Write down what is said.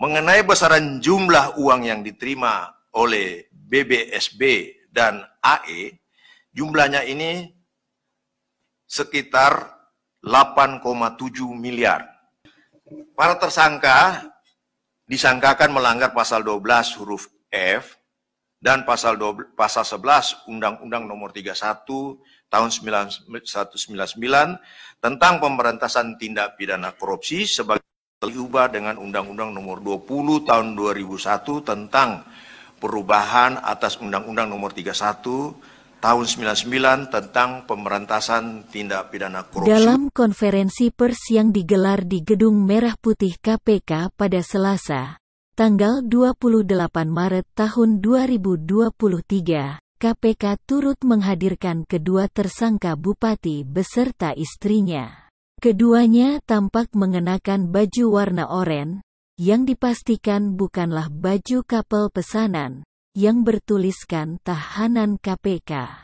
mengenai besaran jumlah uang yang diterima oleh BBSB dan AE, jumlahnya ini sekitar 8,7 miliar. Para tersangka disangkakan melanggar pasal 12 huruf F dan pasal 12, pasal 11 Undang-Undang Nomor 31 tahun 1999 tentang pemberantasan tindak pidana korupsi sebagai diubah dengan Undang-Undang Nomor 20 Tahun 2001 tentang perubahan atas Undang-Undang Nomor 31 Tahun 99 tentang pemberantasan tindak pidana korupsi. Dalam konferensi pers yang digelar di Gedung Merah Putih KPK pada Selasa, tanggal 28 Maret tahun 2023, KPK turut menghadirkan kedua tersangka bupati beserta istrinya. Keduanya tampak mengenakan baju warna oranye, yang dipastikan bukanlah baju kapal pesanan, yang bertuliskan tahanan KPK.